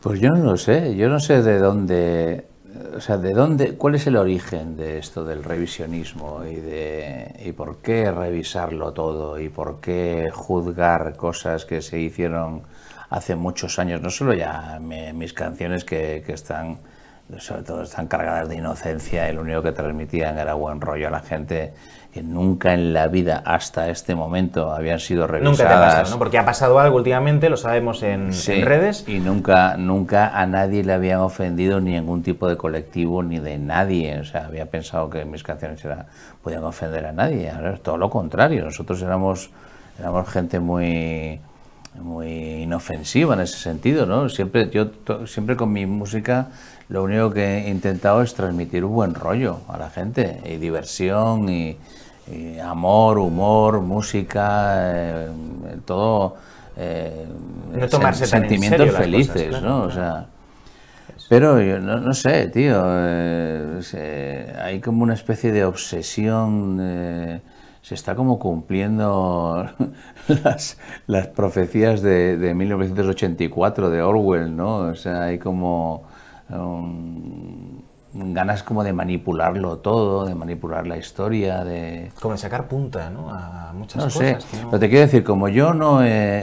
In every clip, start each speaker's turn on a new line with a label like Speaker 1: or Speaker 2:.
Speaker 1: Pues yo no lo sé, yo no sé de dónde, o sea, de dónde, cuál es el origen de esto del revisionismo y de y por qué revisarlo todo y por qué juzgar cosas que se hicieron hace muchos años, no solo ya mis canciones que, que, están, sobre todo están cargadas de inocencia el único que transmitían era buen rollo a la gente que nunca en la vida hasta este momento habían sido revisadas. Nunca te ha pasado, ¿no? Porque ha pasado algo últimamente, lo sabemos en, redes. Y nunca, nunca a nadie le habían ofendido ni ningún tipo de colectivo ni de nadie. O sea, había pensado que mis canciones era, podían ofender a nadie. Ahora todo lo contrario. Nosotros éramos, éramos gente muy muy inofensiva en ese sentido, ¿no? Siempre yo siempre con mi música lo único que he intentado es transmitir un buen rollo a la gente y diversión y eh, amor, humor, música, eh, todo. Eh, no tomarse sentimientos felices, ¿no? O sea, pero yo no, sé, tío. hay como una especie de obsesión se está como cumpliendo las, profecías de, de, 1984 de Orwell, ¿no? O sea, hay como um, ganas como de manipularlo todo, de manipular la historia, de... Como de sacar punta, ¿no? A muchas no Sé. Pero te quiero decir, como yo no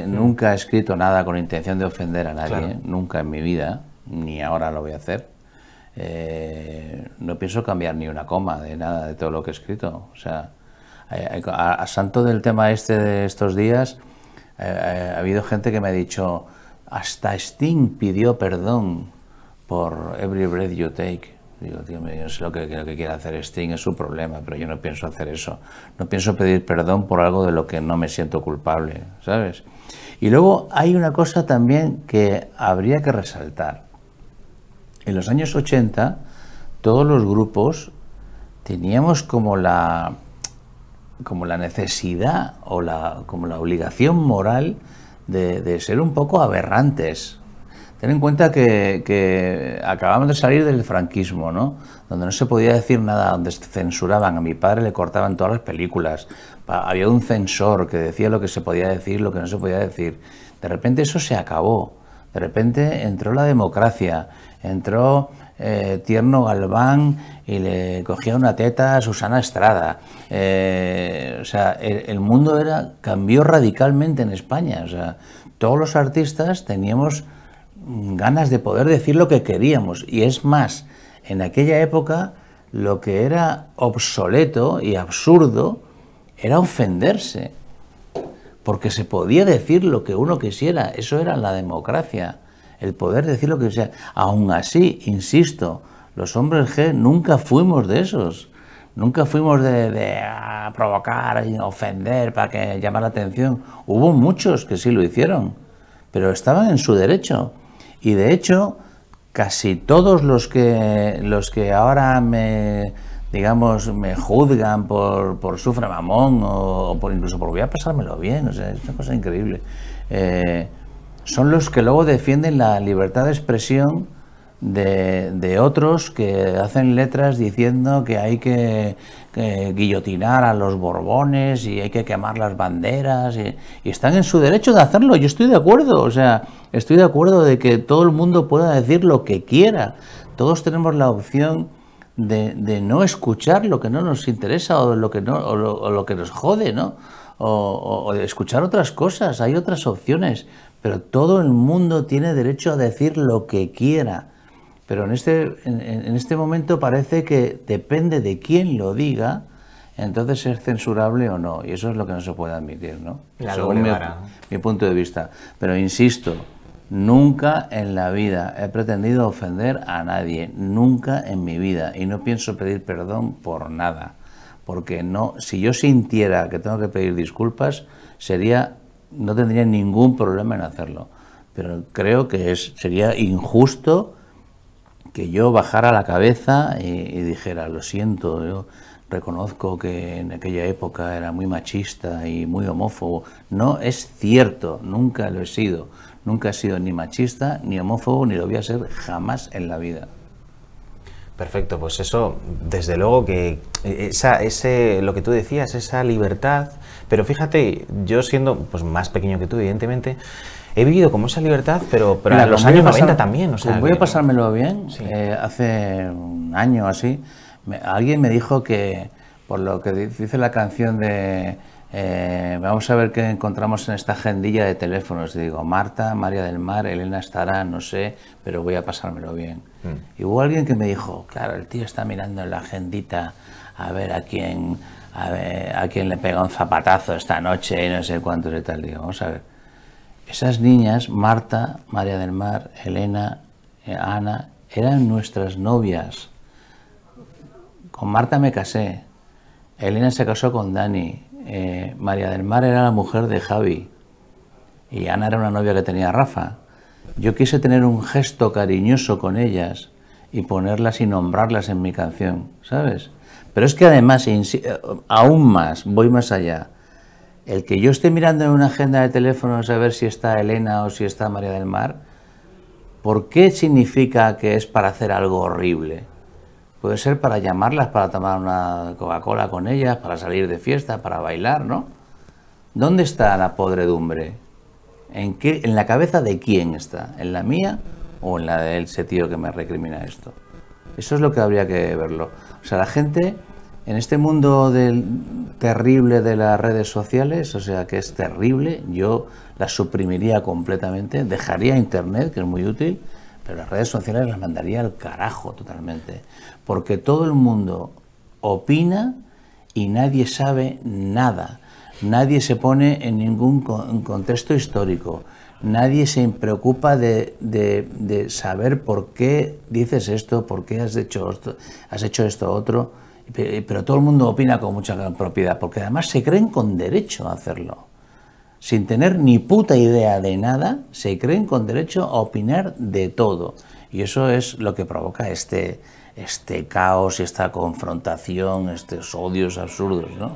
Speaker 1: nunca he escrito nada con intención de ofender a nadie, nunca en mi vida, ni ahora lo voy a hacer, eh, no pienso cambiar ni una coma de nada de todo lo que he escrito. O sea, eh, eh, a, santo del tema este de estos días, ha habido gente que me ha dicho, hasta Sting pidió perdón por Every Breath You Take. Digo, tío, yo no sé lo que, lo que quiere hacer Sting, es su problema, pero yo no pienso hacer eso. No pienso pedir perdón por algo de lo que no me siento culpable, ¿sabes? Y luego hay una cosa también que habría que resaltar. En los años 80, todos los grupos teníamos como la, como la necesidad o la, como la obligación moral de ser un poco aberrantes, Ten en cuenta que, acabamos de salir del franquismo, ¿no? Donde no se podía decir nada, donde censuraban. A mi padre le cortaban todas las películas. Había un censor que decía lo que se podía decir, lo que no se podía decir. De repente eso se acabó. De repente entró la democracia. Entró eh, Tierno Galván y le cogía una teta a Susana Estrada. Eh, o sea, el, el, mundo era cambió radicalmente en España. O sea, todos los artistas teníamos ganas de poder decir lo que queríamos. Y es más, en aquella época lo que era obsoleto y absurdo era ofenderse, porque se podía decir lo que uno quisiera, eso era la democracia, el poder decir lo que quisiera. Aún así, insisto, los hombres G nunca fuimos de esos, nunca fuimos de, ah, provocar, y ofender para que llamara la atención. Hubo muchos que sí lo hicieron, pero estaban en su derecho. Y de hecho, casi todos los que, los que ahora me, digamos, me juzgan por, por sufra mamón o, por, incluso por voy a pasármelo bien, o sea, es una cosa increíble, eh, son los que luego defienden la libertad de expresión de, otros que hacen letras diciendo que hay que, guillotinar a los borbones y hay que quemar las banderas y, están en su derecho de hacerlo. Yo estoy de acuerdo, o sea, estoy de acuerdo de que todo el mundo pueda decir lo que quiera. Todos tenemos la opción de, de no escuchar lo que no nos interesa o lo que, no, o lo, que nos jode, ¿no? O, de o escuchar otras cosas, hay otras opciones, pero todo el mundo tiene derecho a decir lo que quiera pero en este, en, este momento parece que depende de quién lo diga, entonces es censurable o no. Y eso es lo que no se puede admitir, ¿no? mi, punto de vista. Pero insisto, Nunca en la vida he pretendido ofender a nadie, nunca en mi vida, y no pienso pedir perdón por nada, porque no, si yo sintiera que tengo que pedir disculpas, sería, no tendría ningún problema en hacerlo, pero creo que es, sería injusto que yo bajara la cabeza y, dijera, lo siento, yo reconozco que en aquella época era muy machista y muy homófobo. No es cierto, nunca lo he sido. Nunca he sido ni machista, ni homófobo, ni lo voy a ser jamás en la vida. Perfecto, pues eso, desde luego que eh, esa, ese, lo que tú decías, esa libertad, pero fíjate, yo siendo pues, más pequeño que tú, evidentemente, he vivido como esa libertad, pero, en los años 90 también. voy a pasármelo bien, eh, hace un año así, alguien me dijo que, por lo que dice la canción de eh, vamos a ver qué encontramos en esta agendilla de teléfonos. Digo, Marta, María del Mar, Elena estará, no sé, pero voy a pasármelo bien. Y mm. hubo alguien que me dijo, claro, el tío está mirando en la agendita a ver a quién, a, le pegó un zapatazo esta noche y no sé cuánto y tal. Digo, vamos a ver. Esas niñas, Marta, María del Mar, Elena, eh, Ana, eran nuestras novias. Con Marta me casé. Elena se casó con Dani. Eh, María del Mar era la mujer de Javi y Ana era una novia que tenía Rafa. Yo quise tener un gesto cariñoso con ellas y ponerlas y nombrarlas en mi canción, ¿sabes? Pero es que además, eh, aún más, voy más allá. El que yo esté mirando en una agenda de teléfono a ver si está Elena o si está María del Mar, ¿por qué significa que es para hacer algo horrible? Puede ser para llamarlas, para tomar una Coca-Cola con ellas, para salir de fiesta, para bailar, ¿no? ¿Dónde está la podredumbre? ¿En, qué, ¿En la cabeza de quién está? ¿En la mía o en la del ese tío que me recrimina esto? Eso es lo que habría que verlo. O sea, la gente en este mundo del terrible de las redes sociales, o sea que es terrible, yo la suprimiría completamente, dejaría Internet, que es muy útil, pero las redes sociales las mandaría al carajo totalmente, porque todo el mundo opina y nadie sabe nada, nadie se pone en ningún contexto histórico, nadie se preocupa de, saber por qué dices esto, por qué has hecho esto, has hecho esto otro, pero todo el mundo opina con mucha propiedad, porque además se creen con derecho a hacerlo sin tener ni puta idea de nada, se creen con derecho a opinar de todo. Y eso es lo que provoca este, este caos y esta confrontación, estos odios absurdos, ¿no?